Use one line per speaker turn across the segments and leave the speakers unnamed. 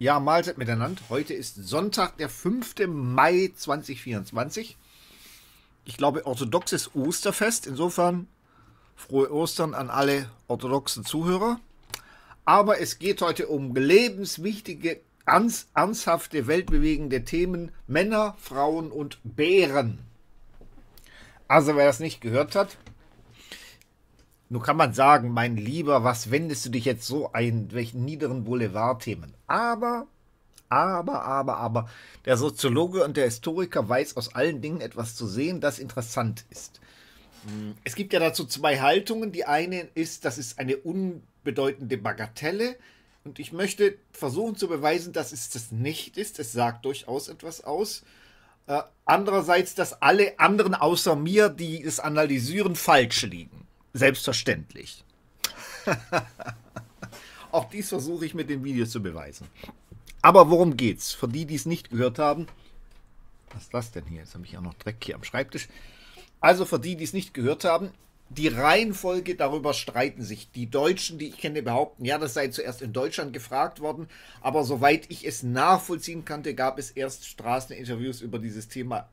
Ja, mahlzeit miteinander. Heute ist Sonntag, der 5. Mai 2024. Ich glaube, orthodoxes Osterfest. Insofern frohe Ostern an alle orthodoxen Zuhörer. Aber es geht heute um lebenswichtige, ernst, ernsthafte, weltbewegende Themen Männer, Frauen und Bären. Also wer das nicht gehört hat, nun kann man sagen, mein Lieber, was wendest du dich jetzt so ein, welchen niederen Boulevardthemen? Aber, aber, aber, aber, der Soziologe und der Historiker weiß aus allen Dingen etwas zu sehen, das interessant ist. Hm, es gibt ja dazu zwei Haltungen. Die eine ist, das ist eine unbedeutende Bagatelle. Und ich möchte versuchen zu beweisen, dass es das nicht ist. Es sagt durchaus etwas aus. Äh, andererseits, dass alle anderen außer mir, die es analysieren, falsch liegen. Selbstverständlich. Auch dies versuche ich mit dem Video zu beweisen. Aber worum geht's? Für die, die es nicht gehört haben, was ist das denn hier? Jetzt habe ich auch noch Dreck hier am Schreibtisch. Also für die, die es nicht gehört haben, die Reihenfolge, darüber streiten sich. Die Deutschen, die ich kenne, behaupten, ja, das sei zuerst in Deutschland gefragt worden. Aber soweit ich es nachvollziehen konnte, gab es erst Straßeninterviews über dieses Thema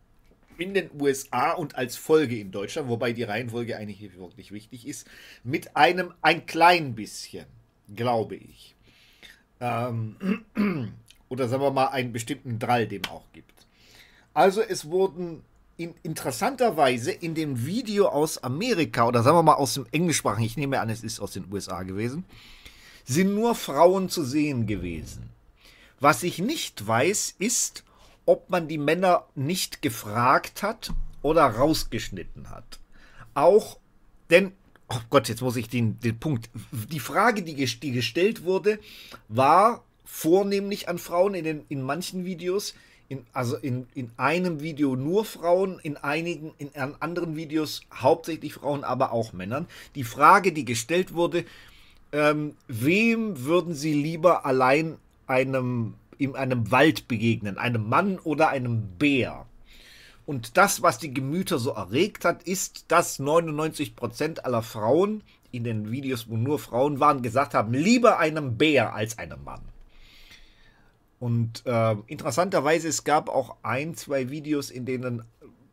in den USA und als Folge in Deutschland, wobei die Reihenfolge eigentlich wirklich wichtig ist, mit einem ein klein bisschen, glaube ich. Ähm, oder sagen wir mal einen bestimmten Drall dem auch gibt. Also es wurden in interessanter in dem Video aus Amerika oder sagen wir mal aus dem englischsprachigen, ich nehme an, es ist aus den USA gewesen, sind nur Frauen zu sehen gewesen. Was ich nicht weiß, ist, ob man die Männer nicht gefragt hat oder rausgeschnitten hat. Auch, denn, oh Gott, jetzt muss ich den, den Punkt. Die Frage, die, die gestellt wurde, war vornehmlich an Frauen in, den, in manchen Videos. In, also in, in einem Video nur Frauen, in einigen, in anderen Videos hauptsächlich Frauen, aber auch Männern. Die Frage, die gestellt wurde, ähm, wem würden Sie lieber allein einem ihm einem Wald begegnen, einem Mann oder einem Bär. Und das, was die Gemüter so erregt hat, ist, dass 99% aller Frauen in den Videos, wo nur Frauen waren, gesagt haben, lieber einem Bär als einem Mann. Und äh, interessanterweise, es gab auch ein, zwei Videos, in denen,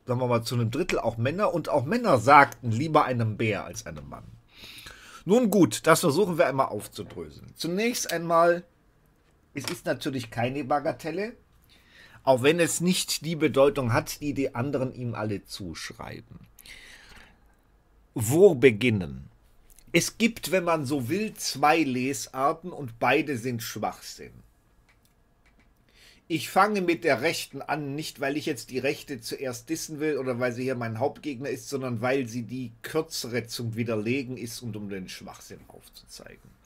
sagen wir mal, zu einem Drittel auch Männer und auch Männer sagten, lieber einem Bär als einem Mann. Nun gut, das versuchen wir einmal aufzudröseln. Zunächst einmal es ist natürlich keine Bagatelle, auch wenn es nicht die Bedeutung hat, die die anderen ihm alle zuschreiben. Wo beginnen? Es gibt, wenn man so will, zwei Lesarten und beide sind Schwachsinn. Ich fange mit der Rechten an, nicht weil ich jetzt die Rechte zuerst dissen will oder weil sie hier mein Hauptgegner ist, sondern weil sie die kürzere zum Widerlegen ist und um den Schwachsinn aufzuzeigen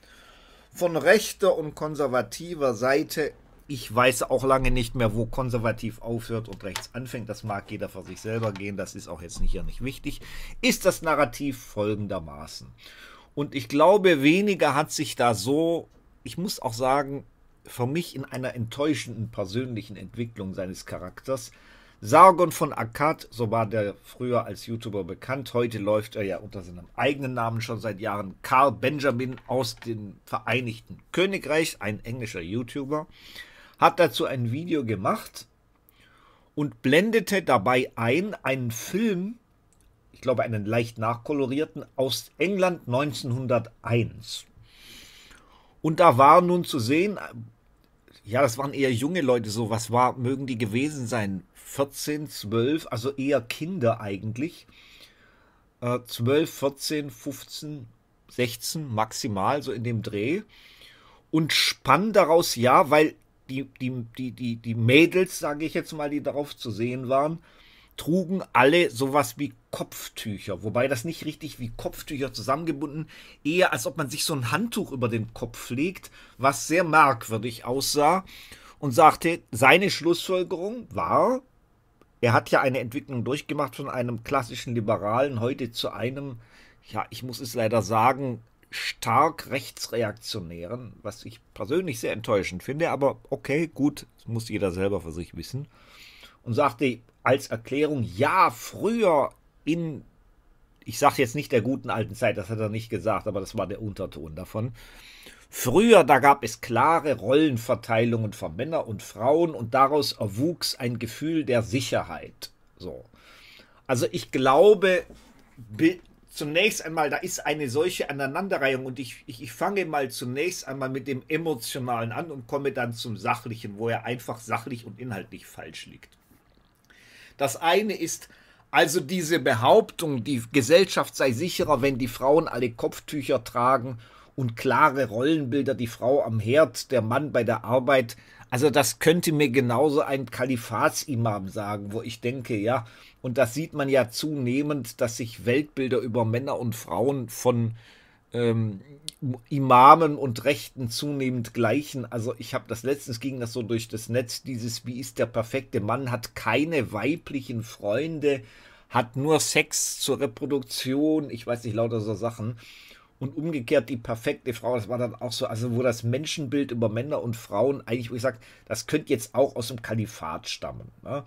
von rechter und konservativer Seite. Ich weiß auch lange nicht mehr, wo konservativ aufhört und rechts anfängt. Das mag jeder für sich selber gehen. Das ist auch jetzt nicht hier nicht wichtig. Ist das Narrativ folgendermaßen. Und ich glaube, weniger hat sich da so, ich muss auch sagen, für mich in einer enttäuschenden persönlichen Entwicklung seines Charakters Sargon von Akkad, so war der früher als YouTuber bekannt. Heute läuft er ja unter seinem eigenen Namen schon seit Jahren. Carl Benjamin aus dem Vereinigten Königreich, ein englischer YouTuber, hat dazu ein Video gemacht und blendete dabei ein einen Film, ich glaube einen leicht nachkolorierten, aus England 1901. Und da war nun zu sehen, ja, das waren eher junge Leute, so was war, mögen die gewesen sein, 14, 12, also eher Kinder eigentlich. Äh, 12, 14, 15, 16 maximal, so in dem Dreh. Und spann daraus ja, weil die, die, die, die, die Mädels, sage ich jetzt mal, die darauf zu sehen waren, trugen alle sowas wie Kopftücher, wobei das nicht richtig wie Kopftücher zusammengebunden, eher als ob man sich so ein Handtuch über den Kopf legt, was sehr merkwürdig aussah und sagte, seine Schlussfolgerung war, er hat ja eine Entwicklung durchgemacht von einem klassischen Liberalen heute zu einem, ja, ich muss es leider sagen, stark rechtsreaktionären, was ich persönlich sehr enttäuschend finde, aber okay, gut, das muss jeder selber für sich wissen. Und sagte als Erklärung, ja, früher in, ich sage jetzt nicht der guten alten Zeit, das hat er nicht gesagt, aber das war der Unterton davon. Früher, da gab es klare Rollenverteilungen von Männern und Frauen und daraus erwuchs ein Gefühl der Sicherheit. So. Also ich glaube, zunächst einmal, da ist eine solche Aneinanderreihung und ich, ich, ich, fange mal zunächst einmal mit dem Emotionalen an und komme dann zum Sachlichen, wo er einfach sachlich und inhaltlich falsch liegt. Das eine ist also diese Behauptung, die Gesellschaft sei sicherer, wenn die Frauen alle Kopftücher tragen und klare Rollenbilder, die Frau am Herd, der Mann bei der Arbeit. Also das könnte mir genauso ein Kalifatsimam sagen, wo ich denke, ja, und das sieht man ja zunehmend, dass sich Weltbilder über Männer und Frauen von ähm, Imamen und Rechten zunehmend gleichen. Also ich habe das letztens ging das so durch das Netz, dieses wie ist der perfekte Mann, hat keine weiblichen Freunde, hat nur Sex zur Reproduktion, ich weiß nicht, lauter so Sachen und umgekehrt die perfekte Frau. Das war dann auch so, also wo das Menschenbild über Männer und Frauen eigentlich, wo ich sage, das könnte jetzt auch aus dem Kalifat stammen. Ne?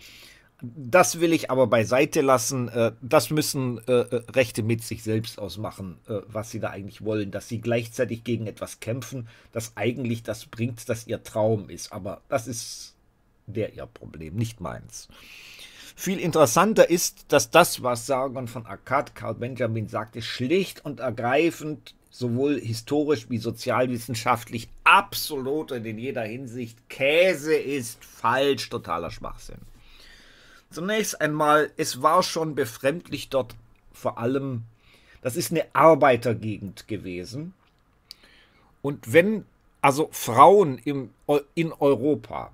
Das will ich aber beiseite lassen. Äh, das müssen äh, äh, Rechte mit sich selbst ausmachen, was sie da eigentlich wollen. Dass sie gleichzeitig gegen etwas kämpfen, das eigentlich das bringt, das ihr Traum ist. Aber das ist der ihr Problem, nicht meins. Viel interessanter ist, dass das, was Sargon von Akkad Karl Benjamin sagte, schlicht und ergreifend sowohl historisch wie sozialwissenschaftlich absolut und in jeder Hinsicht Käse ist falsch, totaler Schwachsinn. Zunächst einmal, es war schon befremdlich dort vor allem, das ist eine Arbeitergegend gewesen. Und wenn also Frauen im, in Europa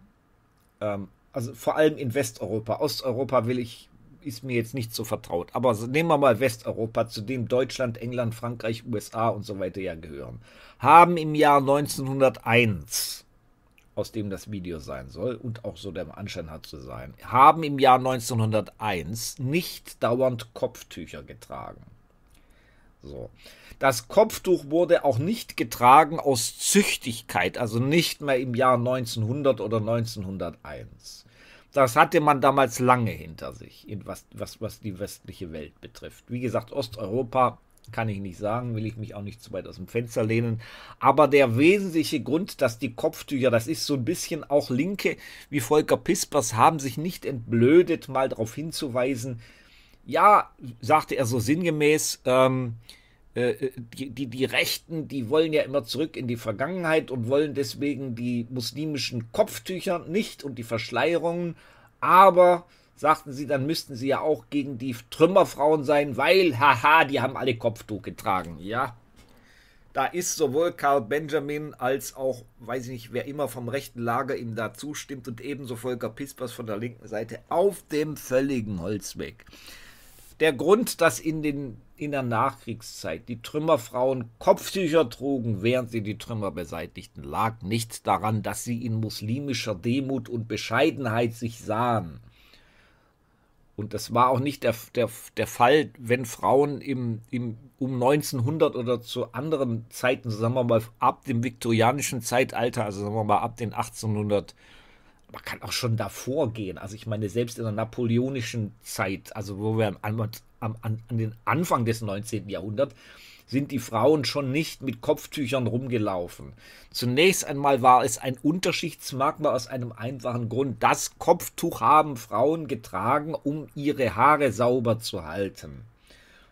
ähm, also vor allem in Westeuropa. Osteuropa will ich, ist mir jetzt nicht so vertraut. Aber nehmen wir mal Westeuropa, zu dem Deutschland, England, Frankreich, USA und so weiter ja gehören. Haben im Jahr 1901 aus dem das Video sein soll und auch so der Anschein hat zu sein, haben im Jahr 1901 nicht dauernd Kopftücher getragen. So. Das Kopftuch wurde auch nicht getragen aus Züchtigkeit, also nicht mehr im Jahr 1900 oder 1901 das hatte man damals lange hinter sich, was, was, was die westliche Welt betrifft. Wie gesagt, Osteuropa kann ich nicht sagen, will ich mich auch nicht zu weit aus dem Fenster lehnen. Aber der wesentliche Grund, dass die Kopftücher, das ist so ein bisschen auch Linke wie Volker Pispers, haben sich nicht entblödet, mal darauf hinzuweisen. Ja, sagte er so sinngemäß, ähm, äh, äh, die, die, die Rechten, die wollen ja immer zurück in die Vergangenheit und wollen deswegen die muslimischen Kopftücher nicht und die Verschleierungen. Aber, sagten sie, dann müssten sie ja auch gegen die Trümmerfrauen sein, weil, haha, die haben alle Kopftuch getragen. Ja, da ist sowohl Karl Benjamin als auch, weiß ich nicht, wer immer vom rechten Lager ihm da zustimmt und ebenso Volker Pispers von der linken Seite auf dem völligen Holzweg. Der Grund, dass in den in der Nachkriegszeit die Trümmerfrauen Kopftücher trugen, während sie die Trümmer beseitigten, lag nichts daran, dass sie in muslimischer Demut und Bescheidenheit sich sahen. Und das war auch nicht der, der, der Fall, wenn Frauen im, im, um 1900 oder zu anderen Zeiten, sagen wir mal, ab dem viktorianischen Zeitalter, also sagen wir mal ab den 1800 man kann auch schon davor gehen. Also ich meine, selbst in der napoleonischen Zeit, also wo wir am am, an, an den Anfang des 19. Jahrhunderts sind die Frauen schon nicht mit Kopftüchern rumgelaufen. Zunächst einmal war es ein Unterschichtsmerkmal aus einem einfachen Grund. Das Kopftuch haben Frauen getragen, um ihre Haare sauber zu halten.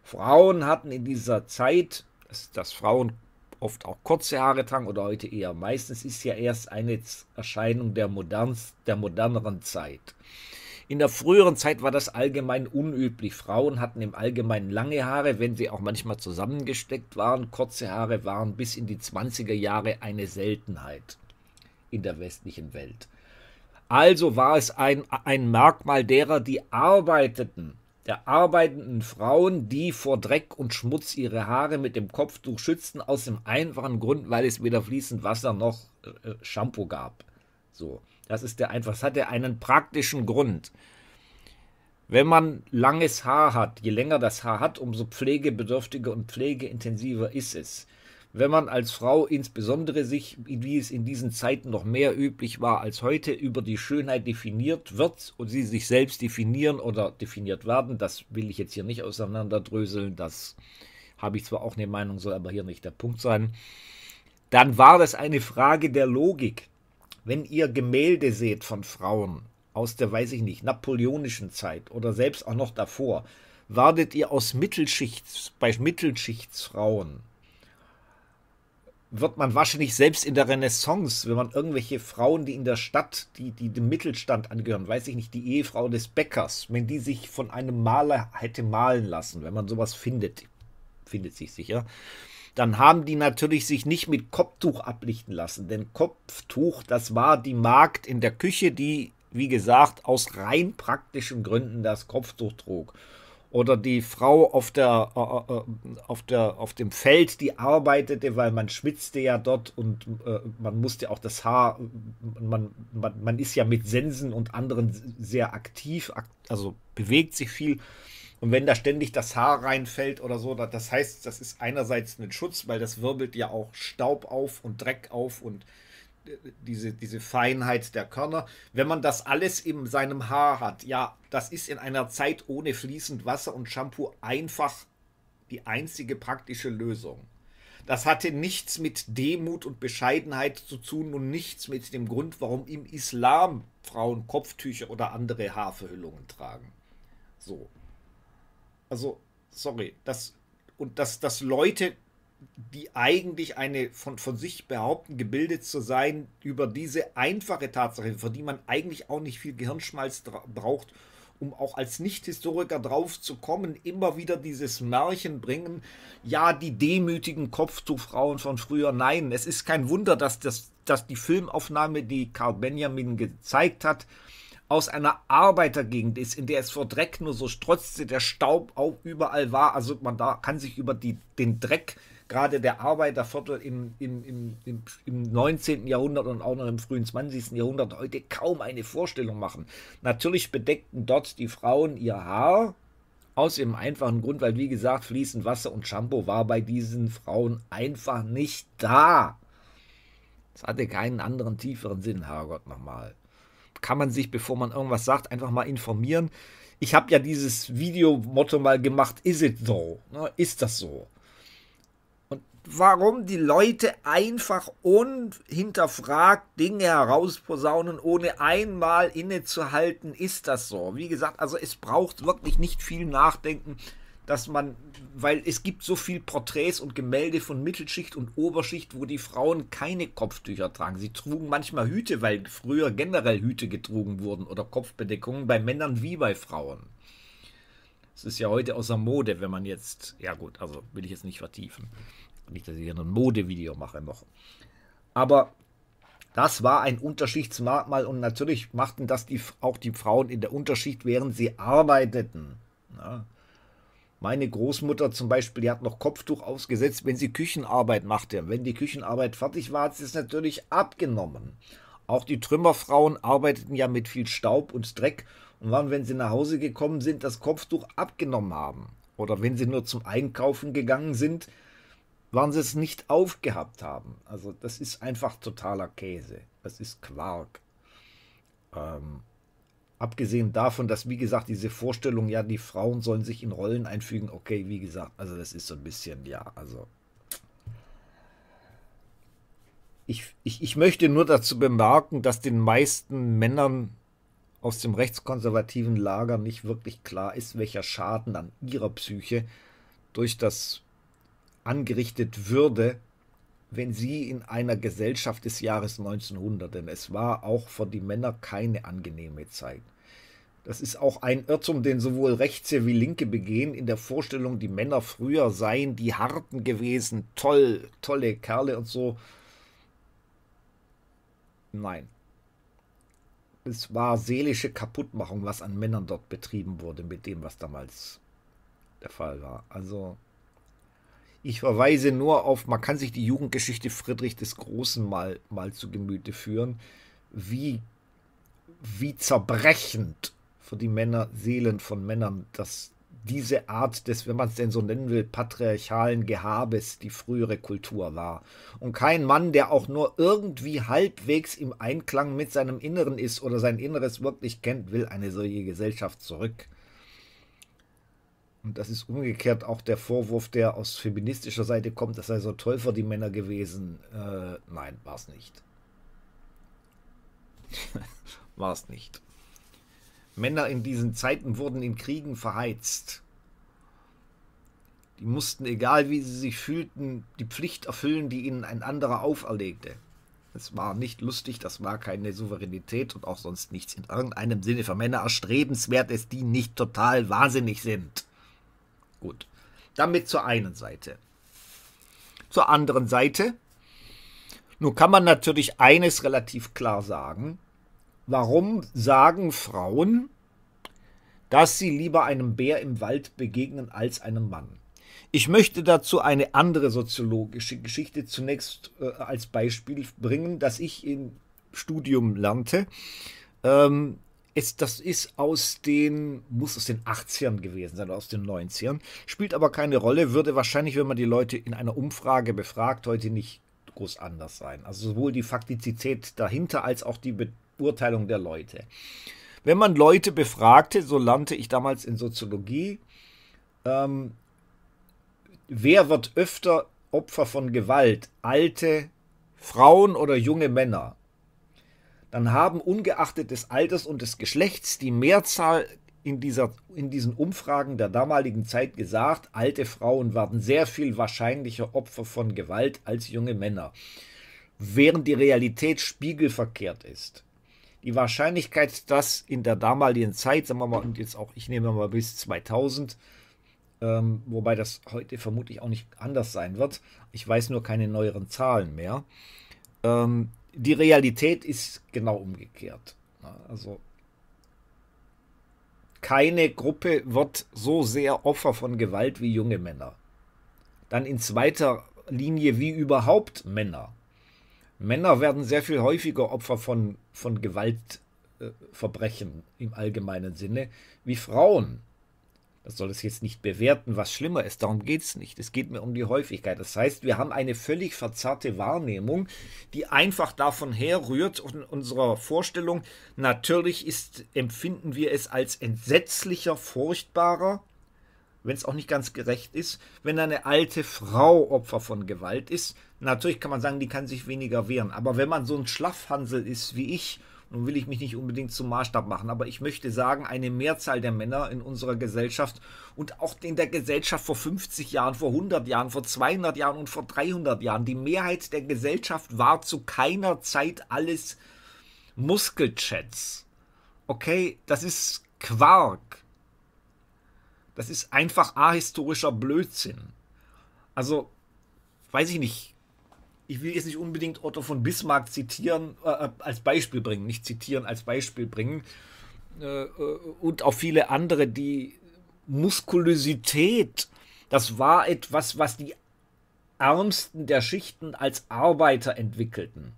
Frauen hatten in dieser Zeit, dass Frauen oft auch kurze Haare tragen oder heute eher meistens, ist ja erst eine Erscheinung der, modernst, der moderneren Zeit. In der früheren Zeit war das allgemein unüblich. Frauen hatten im Allgemeinen lange Haare, wenn sie auch manchmal zusammengesteckt waren. Kurze Haare waren bis in die 20er Jahre eine Seltenheit in der westlichen Welt. Also war es ein, ein Merkmal derer, die arbeiteten, der arbeitenden Frauen, die vor Dreck und Schmutz ihre Haare mit dem Kopftuch schützten, aus dem einfachen Grund, weil es weder fließend Wasser noch äh, Shampoo gab. So. Das ist der einfach. Das hat ja einen praktischen Grund. Wenn man langes Haar hat, je länger das Haar hat, umso pflegebedürftiger und pflegeintensiver ist es. Wenn man als Frau insbesondere sich, wie es in diesen Zeiten noch mehr üblich war als heute, über die Schönheit definiert wird und sie sich selbst definieren oder definiert werden, das will ich jetzt hier nicht auseinanderdröseln, das habe ich zwar auch eine Meinung, soll aber hier nicht der Punkt sein, dann war das eine Frage der Logik wenn ihr Gemälde seht von Frauen aus der, weiß ich nicht, napoleonischen Zeit oder selbst auch noch davor, wardet ihr aus Mittelschichts, bei Mittelschichtsfrauen, wird man wahrscheinlich selbst in der Renaissance, wenn man irgendwelche Frauen, die in der Stadt, die, die dem Mittelstand angehören, weiß ich nicht, die Ehefrau des Bäckers, wenn die sich von einem Maler hätte malen lassen, wenn man sowas findet, findet sich sicher, dann haben die natürlich sich nicht mit Kopftuch ablichten lassen. Denn Kopftuch, das war die Magd in der Küche, die, wie gesagt, aus rein praktischen Gründen das Kopftuch trug. Oder die Frau auf, der, äh, äh, äh, auf, der, auf dem Feld, die arbeitete, weil man schwitzte ja dort und man musste auch das Haar, man, man, man ist ja mit Sensen und anderen sehr aktiv, also bewegt sich viel. Und wenn da ständig das Haar reinfällt oder so, das heißt, das ist einerseits ein Schutz, weil das wirbelt ja auch Staub auf und Dreck auf und äh, diese, diese Feinheit der Körner. Wenn man das alles in seinem Haar hat, ja, das ist in einer Zeit ohne fließend Wasser und Shampoo einfach die einzige praktische Lösung. Das hatte nichts mit Demut und Bescheidenheit zu tun und nichts mit dem Grund, warum im Islam Frauen Kopftücher oder andere Haarverhüllungen tragen. So. Also, sorry, das und dass, dass Leute, die eigentlich eine von, von sich behaupten, gebildet zu sein, über diese einfache Tatsache, für die man eigentlich auch nicht viel Gehirnschmalz braucht, um auch als Nicht-Historiker drauf zu kommen, immer wieder dieses Märchen bringen, ja, die demütigen Kopftuchfrauen von früher, nein, es ist kein Wunder, dass, das, dass die Filmaufnahme, die Karl Benjamin gezeigt hat, aus einer Arbeitergegend ist, in der es vor Dreck nur so strotzte, der Staub auch überall war. Also man da kann sich über die, den Dreck gerade der Arbeiterviertel im, im, im, im, im 19. Jahrhundert und auch noch im frühen 20. Jahrhundert heute kaum eine Vorstellung machen. Natürlich bedeckten dort die Frauen ihr Haar, aus dem einfachen Grund, weil wie gesagt, fließend Wasser und Shampoo war bei diesen Frauen einfach nicht da. Es hatte keinen anderen tieferen Sinn, Herrgott nochmal kann man sich, bevor man irgendwas sagt, einfach mal informieren. Ich habe ja dieses Videomotto mal gemacht, is it so? Ne? Ist das so? Und warum die Leute einfach unhinterfragt Dinge herausposaunen, ohne einmal innezuhalten, ist das so? Wie gesagt, also es braucht wirklich nicht viel Nachdenken dass man, weil es gibt so viel Porträts und Gemälde von Mittelschicht und Oberschicht, wo die Frauen keine Kopftücher tragen. Sie trugen manchmal Hüte, weil früher generell Hüte getragen wurden oder Kopfbedeckungen bei Männern wie bei Frauen. Das ist ja heute außer Mode, wenn man jetzt, ja gut, also will ich jetzt nicht vertiefen. Nicht, dass ich hier ein Modevideo mache noch. Aber das war ein Unterschichtsmerkmal und natürlich machten das die, auch die Frauen in der Unterschicht, während sie arbeiteten. Ja. Meine Großmutter zum Beispiel, die hat noch Kopftuch ausgesetzt, wenn sie Küchenarbeit machte. Wenn die Küchenarbeit fertig war, hat sie es natürlich abgenommen. Auch die Trümmerfrauen arbeiteten ja mit viel Staub und Dreck und waren, wenn sie nach Hause gekommen sind, das Kopftuch abgenommen haben. Oder wenn sie nur zum Einkaufen gegangen sind, waren sie es nicht aufgehabt haben. Also das ist einfach totaler Käse. Das ist Quark. Ähm, Abgesehen davon, dass, wie gesagt, diese Vorstellung, ja, die Frauen sollen sich in Rollen einfügen, okay, wie gesagt, also das ist so ein bisschen, ja, also. Ich, ich, ich möchte nur dazu bemerken, dass den meisten Männern aus dem rechtskonservativen Lager nicht wirklich klar ist, welcher Schaden an ihrer Psyche durch das angerichtet würde, wenn sie in einer Gesellschaft des Jahres 1900, denn es war auch für die Männer keine angenehme Zeit. Das ist auch ein Irrtum, den sowohl Rechte wie Linke begehen, in der Vorstellung, die Männer früher seien die Harten gewesen, toll, tolle Kerle und so. Nein. Es war seelische Kaputtmachung, was an Männern dort betrieben wurde, mit dem, was damals der Fall war. Also ich verweise nur auf, man kann sich die Jugendgeschichte Friedrich des Großen mal, mal zu Gemüte führen, wie, wie zerbrechend für die Männer, Seelen von Männern, dass diese Art des, wenn man es denn so nennen will, patriarchalen Gehabes die frühere Kultur war. Und kein Mann, der auch nur irgendwie halbwegs im Einklang mit seinem Inneren ist oder sein Inneres wirklich kennt, will eine solche Gesellschaft zurück. Und das ist umgekehrt auch der Vorwurf, der aus feministischer Seite kommt, das sei so toll für die Männer gewesen. Äh, nein, war es nicht. war es nicht. Männer in diesen Zeiten wurden in Kriegen verheizt. Die mussten, egal wie sie sich fühlten, die Pflicht erfüllen, die ihnen ein anderer auferlegte. Es war nicht lustig, das war keine Souveränität und auch sonst nichts in irgendeinem Sinne für Männer erstrebenswert ist, die nicht total wahnsinnig sind. Gut. Damit zur einen Seite. Zur anderen Seite. Nun kann man natürlich eines relativ klar sagen. Warum sagen Frauen, dass sie lieber einem Bär im Wald begegnen als einem Mann? Ich möchte dazu eine andere soziologische Geschichte zunächst äh, als Beispiel bringen, das ich im Studium lernte. Ähm, ist, das ist aus den, muss aus den 80ern gewesen sein, oder aus den 90ern. Spielt aber keine Rolle, würde wahrscheinlich, wenn man die Leute in einer Umfrage befragt, heute nicht groß anders sein. Also sowohl die Faktizität dahinter als auch die Beurteilung der Leute. Wenn man Leute befragte, so lernte ich damals in Soziologie, ähm, wer wird öfter Opfer von Gewalt? Alte Frauen oder junge Männer? dann haben ungeachtet des Alters und des Geschlechts die Mehrzahl in, dieser, in diesen Umfragen der damaligen Zeit gesagt, alte Frauen waren sehr viel wahrscheinlicher Opfer von Gewalt als junge Männer, während die Realität spiegelverkehrt ist. Die Wahrscheinlichkeit, dass in der damaligen Zeit, sagen wir mal, und jetzt auch, ich nehme mal bis 2000, ähm, wobei das heute vermutlich auch nicht anders sein wird, ich weiß nur keine neueren Zahlen mehr, ähm, die Realität ist genau umgekehrt. Also keine Gruppe wird so sehr Opfer von Gewalt wie junge Männer. Dann in zweiter Linie wie überhaupt Männer. Männer werden sehr viel häufiger Opfer von, von Gewaltverbrechen äh, im allgemeinen Sinne wie Frauen. Das soll es jetzt nicht bewerten, was schlimmer ist. Darum geht es nicht. Es geht mir um die Häufigkeit. Das heißt, wir haben eine völlig verzerrte Wahrnehmung, die einfach davon herrührt und unserer Vorstellung, natürlich ist, empfinden wir es als entsetzlicher, furchtbarer, wenn es auch nicht ganz gerecht ist, wenn eine alte Frau Opfer von Gewalt ist. Natürlich kann man sagen, die kann sich weniger wehren. Aber wenn man so ein Schlaffhansel ist wie ich nun will ich mich nicht unbedingt zum Maßstab machen, aber ich möchte sagen, eine Mehrzahl der Männer in unserer Gesellschaft und auch in der Gesellschaft vor 50 Jahren, vor 100 Jahren, vor 200 Jahren und vor 300 Jahren, die Mehrheit der Gesellschaft war zu keiner Zeit alles Muskelchats. Okay, das ist Quark. Das ist einfach ahistorischer Blödsinn. Also, weiß ich nicht ich will jetzt nicht unbedingt Otto von Bismarck zitieren, äh, äh als Beispiel bringen, nicht zitieren, als Beispiel bringen. Äh, äh und auch viele andere, die Muskulösität, das war etwas, was die Ärmsten der Schichten als Arbeiter entwickelten.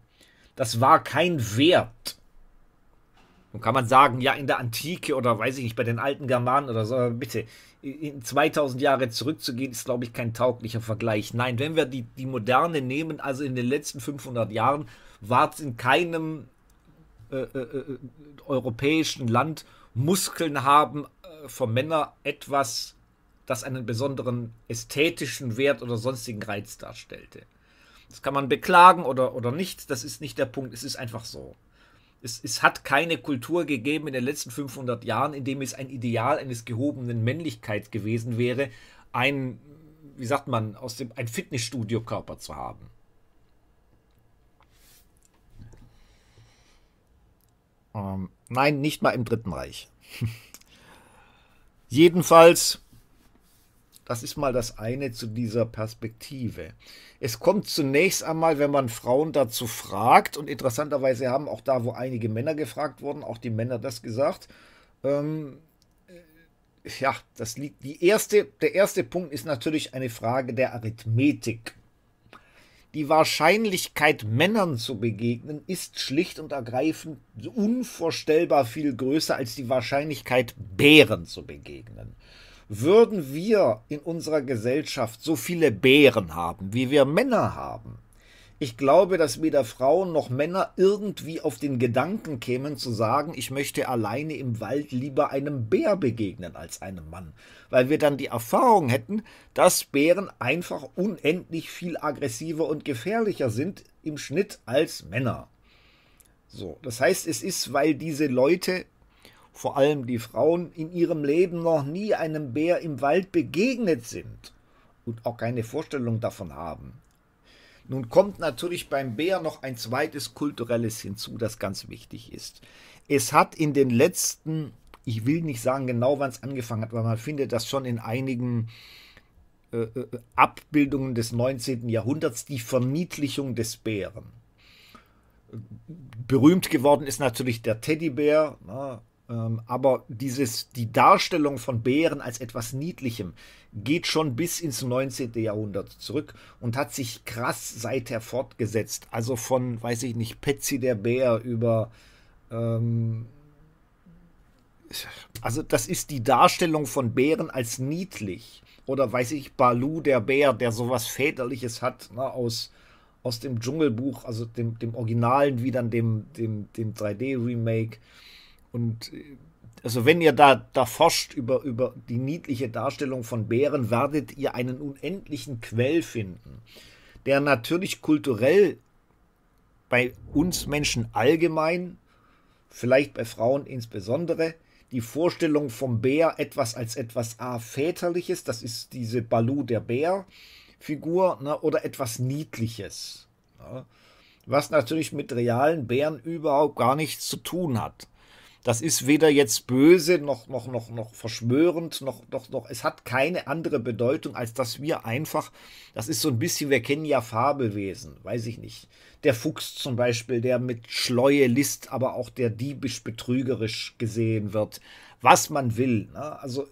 Das war kein Wert. Nun kann man sagen, ja, in der Antike oder weiß ich nicht, bei den alten Germanen oder so, bitte, in 2000 Jahre zurückzugehen, ist, glaube ich, kein tauglicher Vergleich. Nein, wenn wir die, die Moderne nehmen, also in den letzten 500 Jahren, war es in keinem äh, äh, äh europäischen Land Muskeln haben äh, von Männern etwas, das einen besonderen ästhetischen Wert oder sonstigen Reiz darstellte. Das kann man beklagen oder, oder nicht, das ist nicht der Punkt, es ist einfach so. Es, es, hat keine Kultur gegeben in den letzten 500 Jahren, in dem es ein Ideal eines gehobenen Männlichkeits gewesen wäre, ein, wie sagt man, aus dem, ein Fitnessstudio-Körper zu haben. Ähm, nein, nicht mal im Dritten Reich. Jedenfalls das ist mal das eine zu dieser Perspektive. Es kommt zunächst einmal, wenn man Frauen dazu fragt, und interessanterweise haben auch da, wo einige Männer gefragt wurden, auch die Männer das gesagt. Ähm, ja, das liegt. Die erste, der erste Punkt ist natürlich eine Frage der Arithmetik. Die Wahrscheinlichkeit, Männern zu begegnen, ist schlicht und ergreifend unvorstellbar viel größer als die Wahrscheinlichkeit, Bären zu begegnen. Würden wir in unserer Gesellschaft so viele Bären haben, wie wir Männer haben, ich glaube, dass weder Frauen noch Männer irgendwie auf den Gedanken kämen zu sagen, ich möchte alleine im Wald lieber einem Bär begegnen als einem Mann, weil wir dann die Erfahrung hätten, dass Bären einfach unendlich viel aggressiver und gefährlicher sind im Schnitt als Männer. So, das heißt, es ist, weil diese Leute vor allem die Frauen, in ihrem Leben noch nie einem Bär im Wald begegnet sind und auch keine Vorstellung davon haben. Nun kommt natürlich beim Bär noch ein zweites kulturelles hinzu, das ganz wichtig ist. Es hat in den letzten, ich will nicht sagen genau, wann es angefangen hat, weil man findet das schon in einigen äh, äh Abbildungen des 19. Jahrhunderts, die Verniedlichung des Bären. Berühmt geworden ist natürlich der Teddybär, na, ne, ähm, aber dieses, die Darstellung von Bären als etwas Niedlichem geht schon bis ins 19. Jahrhundert zurück und hat sich krass seither fortgesetzt. Also von, weiß ich nicht, Petsy der Bär über. Ähm, also, das ist die Darstellung von Bären als niedlich. Oder weiß ich, Balu der Bär, der sowas Väterliches hat, ne, aus, aus dem Dschungelbuch, also dem, dem Originalen wie dann dem, dem, dem 3D-Remake. Und äh, also wenn ihr da, da forscht über, über die niedliche Darstellung von Bären, werdet ihr einen unendlichen Quell finden, der natürlich kulturell bei uns Menschen allgemein, vielleicht bei Frauen insbesondere, die Vorstellung vom Bär etwas als etwas A väterliches, das ist diese Balu der Bär Figur, ne, oder etwas niedliches. Ne, was natürlich mit realen Bären überhaupt gar nichts zu tun hat. Das ist weder jetzt böse noch, noch, noch, noch verschwörend, noch, noch, noch. Es hat keine andere Bedeutung, als dass wir einfach, das ist so ein bisschen, wir kennen ja Fabelwesen, weiß ich nicht. Der Fuchs zum Beispiel, der mit schleue List, aber auch der diebisch betrügerisch gesehen wird. Was man will. Ne? Also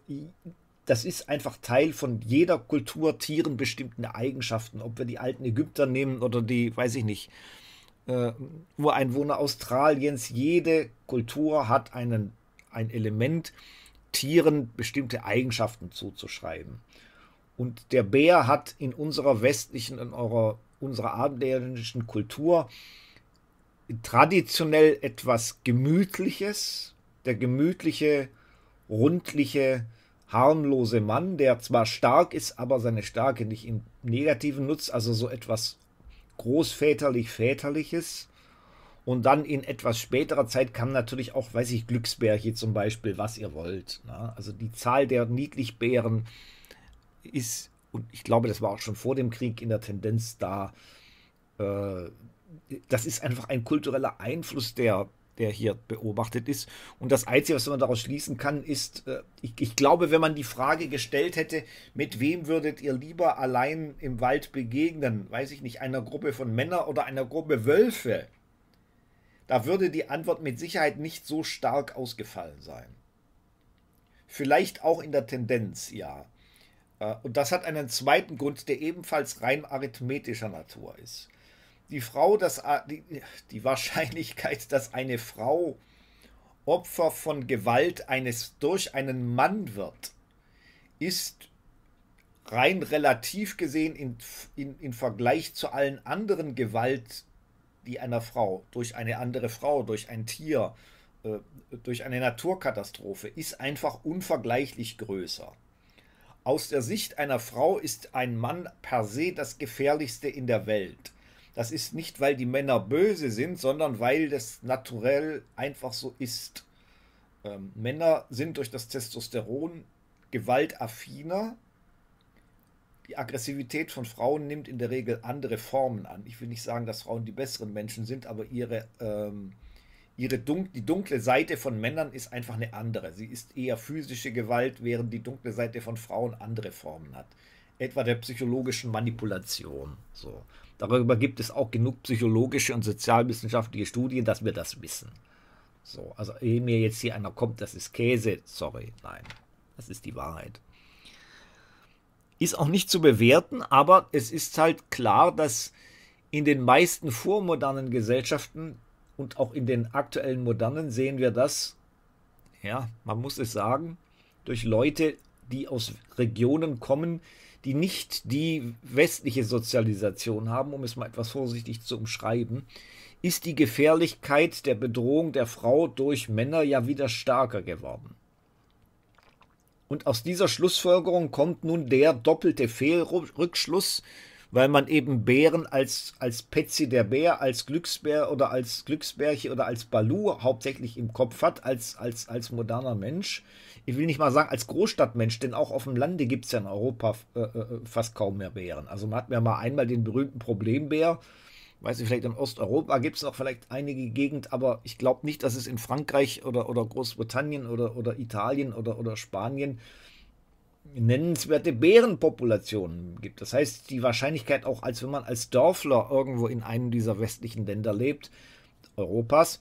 das ist einfach Teil von jeder Kultur, Tieren bestimmten Eigenschaften. Ob wir die alten Ägypter nehmen oder die, weiß ich nicht, äh, Ureinwohner Australiens. Jede Kultur hat einen, ein Element, Tieren bestimmte Eigenschaften zuzuschreiben. Und der Bär hat in unserer westlichen, in eurer, unserer abendländischen Kultur traditionell etwas Gemütliches. Der gemütliche, rundliche, harmlose Mann, der zwar stark ist, aber seine Stärke nicht im Negativen nutzt, also so etwas großväterlich-väterliches. Und dann in etwas späterer Zeit kam natürlich auch, weiß ich, Glücksbärchen zum Beispiel, was ihr wollt. Ne? Also die Zahl der Niedlichbären ist, und ich glaube, das war auch schon vor dem Krieg in der Tendenz da, äh, das ist einfach ein kultureller Einfluss der der hier beobachtet ist. Und das Einzige, was man daraus schließen kann, ist, äh, ich, ich glaube, wenn man die Frage gestellt hätte, mit wem würdet ihr lieber allein im Wald begegnen, weiß ich nicht, einer Gruppe von Männern oder einer Gruppe Wölfe, da würde die Antwort mit Sicherheit nicht so stark ausgefallen sein. Vielleicht auch in der Tendenz, ja. Äh, und das hat einen zweiten Grund, der ebenfalls rein arithmetischer Natur ist die Frau, dass die, die Wahrscheinlichkeit, dass eine Frau Opfer von Gewalt eines durch einen Mann wird, ist rein relativ gesehen in, in, in Vergleich zu allen anderen Gewalt, die einer Frau, durch eine andere Frau, durch ein Tier, äh, durch eine Naturkatastrophe, ist einfach unvergleichlich größer. Aus der Sicht einer Frau ist ein Mann per se das gefährlichste in der Welt. Das ist nicht, weil die Männer böse sind, sondern weil das naturell einfach so ist. Ähm, Männer sind durch das Testosteron gewaltaffiner. Die Aggressivität von Frauen nimmt in der Regel andere Formen an. Ich will nicht sagen, dass Frauen die besseren Menschen sind, aber ihre, ähm, ihre dun die dunkle Seite von Männern ist einfach eine andere. Sie ist eher physische Gewalt, während die dunkle Seite von Frauen andere Formen hat. Etwa der psychologischen Manipulation. So. Darüber gibt es auch genug psychologische und sozialwissenschaftliche Studien, dass wir das wissen. So, also ehe mir jetzt hier einer kommt, das ist Käse, sorry, nein, das ist die Wahrheit. Ist auch nicht zu bewerten, aber es ist halt klar, dass in den meisten vormodernen Gesellschaften und auch in den aktuellen modernen sehen wir das, ja, man muss es sagen, durch Leute, die aus Regionen kommen, die nicht die westliche Sozialisation haben, um es mal etwas vorsichtig zu umschreiben, ist die Gefährlichkeit der Bedrohung der Frau durch Männer ja wieder stärker geworden. Und aus dieser Schlussfolgerung kommt nun der doppelte Fehlrückschluss, weil man eben Bären als, als Petzi der Bär, als Glücksbär oder als Glücksbärche oder als Balu hauptsächlich im Kopf hat, als, als, als moderner Mensch ich will nicht mal sagen als Großstadtmensch, denn auch auf dem Lande gibt es ja in Europa äh, äh, äh, fast kaum mehr Bären. Also man hat mir mal einmal den berühmten Problembär. Weiß nicht, vielleicht in Osteuropa gibt es noch vielleicht einige Gegend, aber ich glaube nicht, dass es in Frankreich oder, oder Großbritannien oder, oder Italien oder, oder Spanien nennenswerte Bärenpopulationen gibt. Das heißt, die Wahrscheinlichkeit auch, als wenn man als Dörfler irgendwo in einem dieser westlichen Länder lebt, Europas,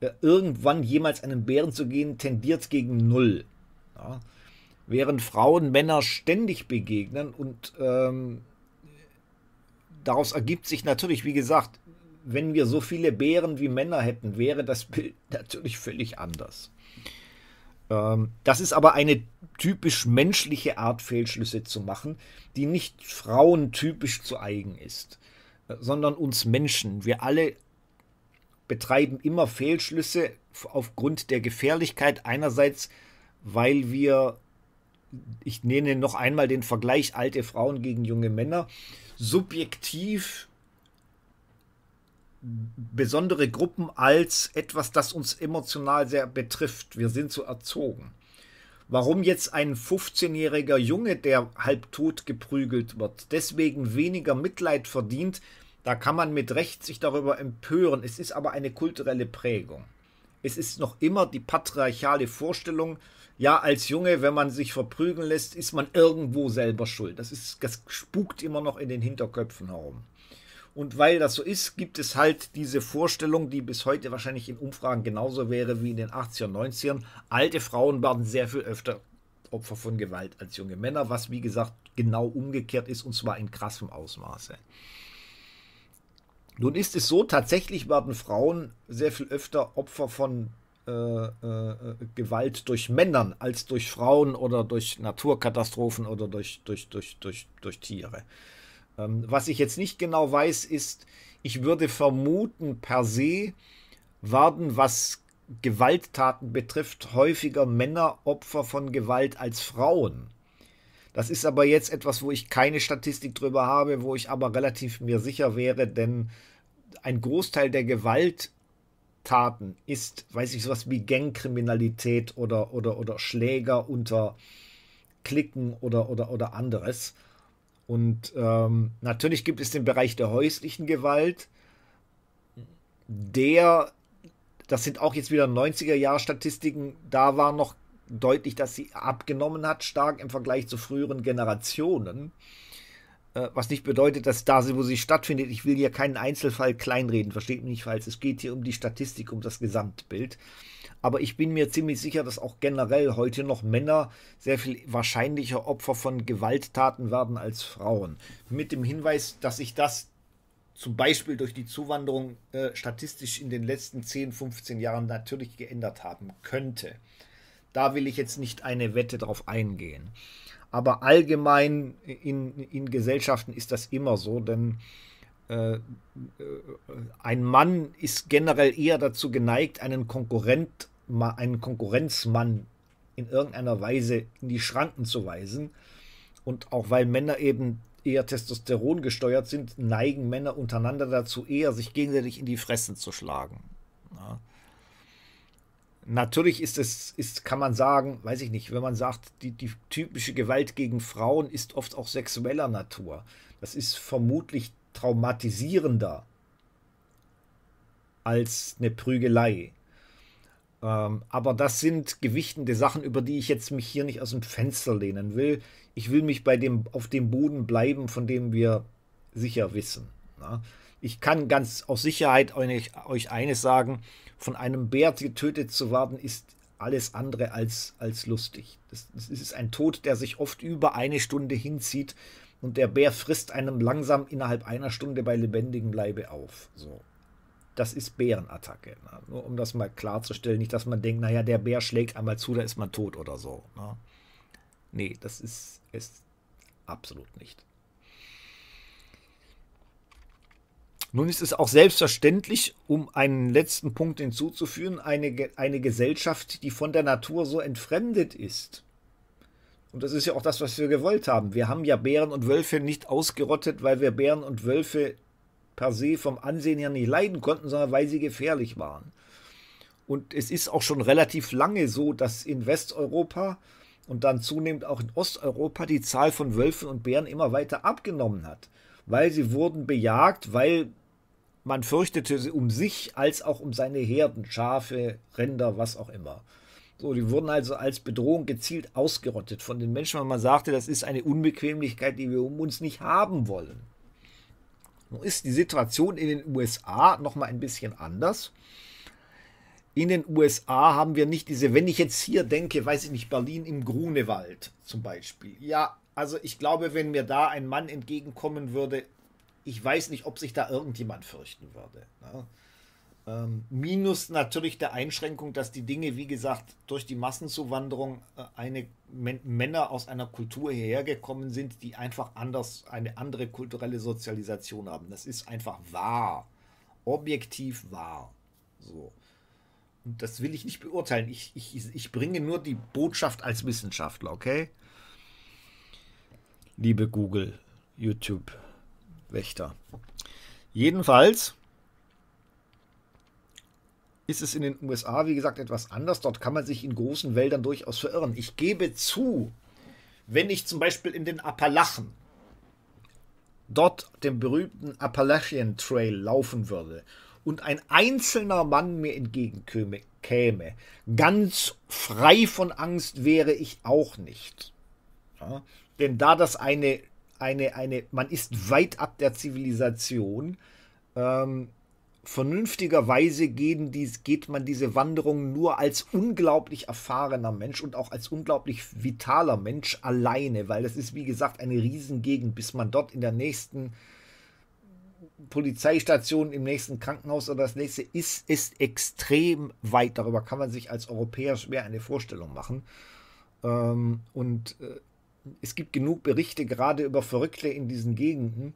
äh, irgendwann jemals einen Bären zu gehen, tendiert gegen Null. Ja? Während Frauen Männer ständig begegnen und ähm, daraus ergibt sich natürlich, wie gesagt, wenn wir so viele Bären wie Männer hätten, wäre das Bild natürlich völlig anders. Ähm, das ist aber eine typisch menschliche Art, Fehlschlüsse zu machen, die nicht frauentypisch zu eigen ist, äh, sondern uns Menschen. Wir alle betreiben immer Fehlschlüsse aufgrund der Gefährlichkeit einerseits weil wir, ich nenne noch einmal den Vergleich alte Frauen gegen junge Männer, subjektiv besondere Gruppen als etwas, das uns emotional sehr betrifft. Wir sind so erzogen. Warum jetzt ein 15-jähriger Junge, der halbtot geprügelt wird, deswegen weniger Mitleid verdient, da kann man mit Recht sich darüber empören. Es ist aber eine kulturelle Prägung. Es ist noch immer die patriarchale Vorstellung, ja, als Junge, wenn man sich verprügeln lässt, ist man irgendwo selber schuld. Das, ist, das spukt immer noch in den Hinterköpfen herum. Und weil das so ist, gibt es halt diese Vorstellung, die bis heute wahrscheinlich in Umfragen genauso wäre wie in den 80er, 90ern. Alte Frauen werden sehr viel öfter Opfer von Gewalt als junge Männer, was wie gesagt genau umgekehrt ist und zwar in krassem Ausmaße. Nun ist es so, tatsächlich werden Frauen sehr viel öfter Opfer von äh, äh, Gewalt durch Männern als durch Frauen oder durch Naturkatastrophen oder durch, durch, durch, durch, durch Tiere. Ähm, was ich jetzt nicht genau weiß, ist, ich würde vermuten, per se werden, was Gewalttaten betrifft, häufiger Männer Opfer von Gewalt als Frauen. Das ist aber jetzt etwas, wo ich keine Statistik drüber habe, wo ich aber relativ mir sicher wäre, denn ein Großteil der Gewalt Taten ist, weiß ich, sowas wie Gangkriminalität oder, oder, oder Schläger unter Klicken oder, oder, oder anderes. Und ähm, natürlich gibt es den Bereich der häuslichen Gewalt, der, das sind auch jetzt wieder 90er-Jahr-Statistiken, da war noch deutlich, dass sie abgenommen hat, stark im Vergleich zu früheren Generationen. Äh, was nicht bedeutet, dass da, wo sie stattfindet, ich will hier keinen Einzelfall kleinreden, versteht mich nicht falsch. Es geht hier um die Statistik, um das Gesamtbild. Aber ich bin mir ziemlich sicher, dass auch generell heute noch Männer sehr viel wahrscheinlicher Opfer von Gewalttaten werden als Frauen. Mit dem Hinweis, dass sich das zum Beispiel durch die Zuwanderung äh, statistisch in den letzten 10, 15 Jahren natürlich geändert haben könnte. Da will ich jetzt nicht eine Wette drauf eingehen aber allgemein in, in Gesellschaften ist das immer so, denn äh, äh ein Mann ist generell eher dazu geneigt, einen Konkurrent, einen Konkurrenzmann in irgendeiner Weise in die Schranken zu weisen. Und auch weil Männer eben eher Testosteron gesteuert sind, neigen Männer untereinander dazu, eher sich gegenseitig in die Fressen zu schlagen. Ja. Natürlich ist es, ist, kann man sagen, weiß ich nicht, wenn man sagt, die, die typische Gewalt gegen Frauen ist oft auch sexueller Natur. Das ist vermutlich traumatisierender als eine Prügelei. Ähm, aber das sind gewichtende Sachen, über die ich jetzt mich hier nicht aus dem Fenster lehnen will. Ich will mich bei dem, auf dem Boden bleiben, von dem wir sicher wissen. Na? Ne? Ich kann ganz aus Sicherheit euch, eines sagen, von einem Bär getötet zu werden, ist alles andere als, als lustig. Es ist ein Tod, der sich oft über eine Stunde hinzieht und der Bär frisst einem langsam innerhalb einer Stunde bei lebendigem Leibe auf. So. Das ist Bärenattacke. Ne? Nur um das mal klarzustellen, nicht, dass man denkt, naja, der Bär schlägt einmal zu, da ist man tot oder so. Ne? Nee, das ist, es absolut nicht. Nun ist es auch selbstverständlich, um einen letzten Punkt hinzuzuführen, eine, eine Gesellschaft, die von der Natur so entfremdet ist. Und das ist ja auch das, was wir gewollt haben. Wir haben ja Bären und Wölfe nicht ausgerottet, weil wir Bären und Wölfe per se vom Ansehen her nicht leiden konnten, sondern weil sie gefährlich waren. Und es ist auch schon relativ lange so, dass in Westeuropa und dann zunehmend auch in Osteuropa die Zahl von Wölfen und Bären immer weiter abgenommen hat, weil sie wurden bejagt, weil man fürchtete um sich als auch um seine Herden, Schafe, Rinder, was auch immer. So, die wurden also als Bedrohung gezielt ausgerottet von den Menschen, weil man sagte, das ist eine Unbequemlichkeit, die wir um uns nicht haben wollen. Nun ist die Situation in den USA nochmal ein bisschen anders. In den USA haben wir nicht diese, wenn ich jetzt hier denke, weiß ich nicht, Berlin im Grunewald zum Beispiel. Ja, also ich glaube, wenn mir da ein Mann entgegenkommen würde, ich weiß nicht, ob sich da irgendjemand fürchten würde. Ne? Ähm, minus natürlich der Einschränkung, dass die Dinge, wie gesagt, durch die Massenzuwanderung äh, eine Männer aus einer Kultur hierher gekommen sind, die einfach anders, eine andere kulturelle Sozialisation haben. Das ist einfach wahr. Objektiv wahr. So. Und das will ich nicht beurteilen. Ich, ich, ich bringe nur die Botschaft als Wissenschaftler, okay? Liebe Google, YouTube, Wächter. Jedenfalls ist es in den USA, wie gesagt, etwas anders. Dort kann man sich in großen Wäldern durchaus verirren. Ich gebe zu, wenn ich zum Beispiel in den Appalachen, dort den berühmten Appalachian Trail laufen würde und ein einzelner Mann mir entgegenkäme, käme, ganz frei von Angst wäre ich auch nicht. Ja? Denn da das eine eine, eine, man ist mhm. weit ab der Zivilisation. Ähm, vernünftigerweise dies, geht man diese Wanderung nur als unglaublich erfahrener Mensch und auch als unglaublich vitaler Mensch alleine, weil das ist, wie gesagt, eine Riesengegend, bis man dort in der nächsten Polizeistation, im nächsten Krankenhaus oder das nächste ist, ist extrem weit. Darüber kann man sich als Europäer schwer eine Vorstellung machen. Ähm, und äh, es gibt genug Berichte gerade über Verrückte in diesen Gegenden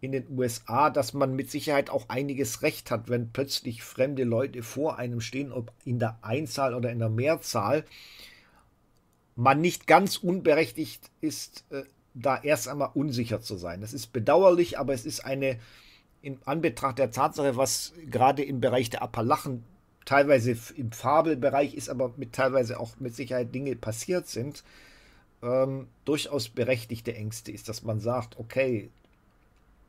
in den USA, dass man mit Sicherheit auch einiges Recht hat, wenn plötzlich fremde Leute vor einem stehen, ob in der Einzahl oder in der Mehrzahl, man nicht ganz unberechtigt ist, äh, da erst einmal unsicher zu sein. Das ist bedauerlich, aber es ist eine, in Anbetracht der Tatsache, was gerade im Bereich der Appalachen teilweise im Fabelbereich ist, aber mit teilweise auch mit Sicherheit Dinge passiert sind, ähm, durchaus berechtigte Ängste ist, dass man sagt, okay,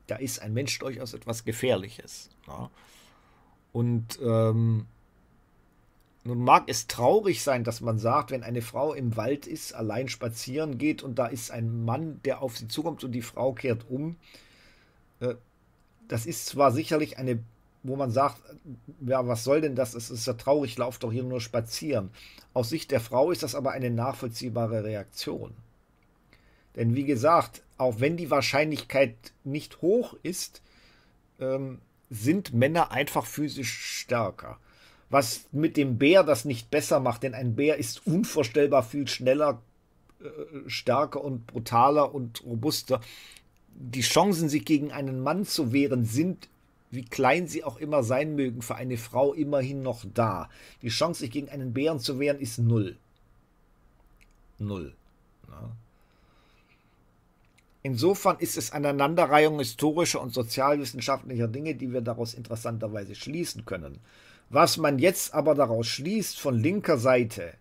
da ist ein Mensch durchaus etwas Gefährliches. Ja. Und ähm, nun mag es traurig sein, dass man sagt, wenn eine Frau im Wald ist, allein spazieren geht und da ist ein Mann, der auf sie zukommt und die Frau kehrt um. Äh, das ist zwar sicherlich eine wo man sagt, ja, was soll denn das? Es ist ja traurig, lauf doch hier nur spazieren. Aus Sicht der Frau ist das aber eine nachvollziehbare Reaktion. Denn wie gesagt, auch wenn die Wahrscheinlichkeit nicht hoch ist, ähm, sind Männer einfach physisch stärker. Was mit dem Bär das nicht besser macht, denn ein Bär ist unvorstellbar viel schneller, äh, stärker und brutaler und robuster. Die Chancen, sich gegen einen Mann zu wehren, sind wie klein sie auch immer sein mögen, für eine Frau immerhin noch da. Die Chance, sich gegen einen Bären zu wehren, ist null. Null. Ja. Ne? Insofern ist es eine Aneinanderreihung historischer und sozialwissenschaftlicher Dinge, die wir daraus interessanterweise schließen können. Was man jetzt aber daraus schließt von linker Seite,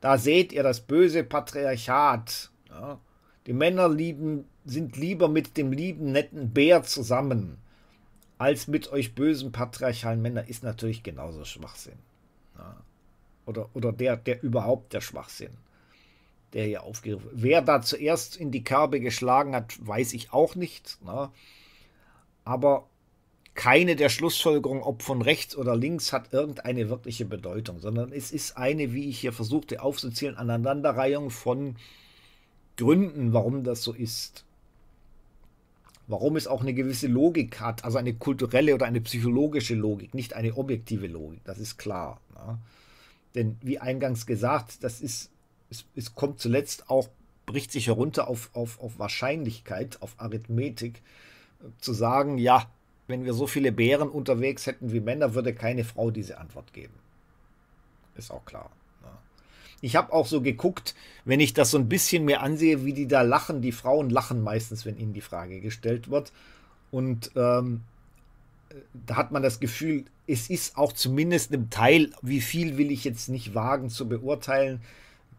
da seht ihr das böse Patriarchat. Ja. Die Männer lieben, sind lieber mit dem lieben, netten Bär zusammen als mit euch bösen patriarchalen Männern ist natürlich genauso Schwachsinn. Ja. Oder, oder der, der überhaupt der Schwachsinn, der hier aufgerufen wird. Wer da zuerst in die Kerbe geschlagen hat, weiß ich auch nicht. Na. Ne? Aber keine der Schlussfolgerungen, ob von rechts oder links, hat irgendeine wirkliche Bedeutung, sondern es ist eine, wie ich hier versuchte aufzuzählen, Aneinanderreihung von Gründen, warum das so ist warum es auch eine gewisse Logik hat, also eine kulturelle oder eine psychologische Logik, nicht eine objektive Logik, das ist klar. Ne? Denn wie eingangs gesagt, das ist, es, es, kommt zuletzt auch, bricht sich herunter auf, auf, auf Wahrscheinlichkeit, auf Arithmetik, äh, zu sagen, ja, wenn wir so viele Bären unterwegs hätten wie Männer, würde keine Frau diese Antwort geben. Ist auch klar. Ich habe auch so geguckt, wenn ich das so ein bisschen mir ansehe, wie die da lachen. Die Frauen lachen meistens, wenn ihnen die Frage gestellt wird. Und ähm, da hat man das Gefühl, es ist auch zumindest im Teil, wie viel will ich jetzt nicht wagen zu beurteilen,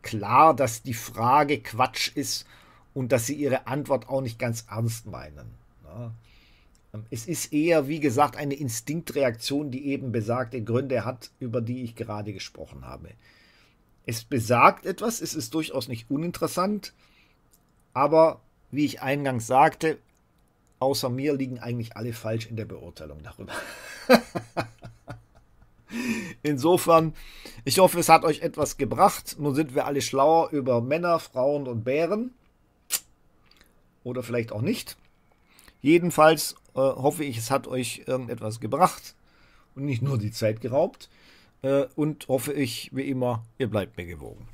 klar, dass die Frage Quatsch ist und dass sie ihre Antwort auch nicht ganz ernst meinen. Ja. Ne? Ähm, es ist eher, wie gesagt, eine Instinktreaktion, die eben besagte Gründe hat, über die ich gerade gesprochen habe. Es besagt etwas, es ist durchaus nicht uninteressant, aber wie ich eingangs sagte, außer mir liegen eigentlich alle falsch in der Beurteilung darüber. Insofern, ich hoffe, es hat euch etwas gebracht. Nun sind wir alle schlauer über Männer, Frauen und Bären. Oder vielleicht auch nicht. Jedenfalls äh, hoffe ich, es hat euch irgendetwas gebracht und nicht nur die Zeit geraubt. Äh, und hoffe ich, wie immer, ihr bleibt mir gewogen.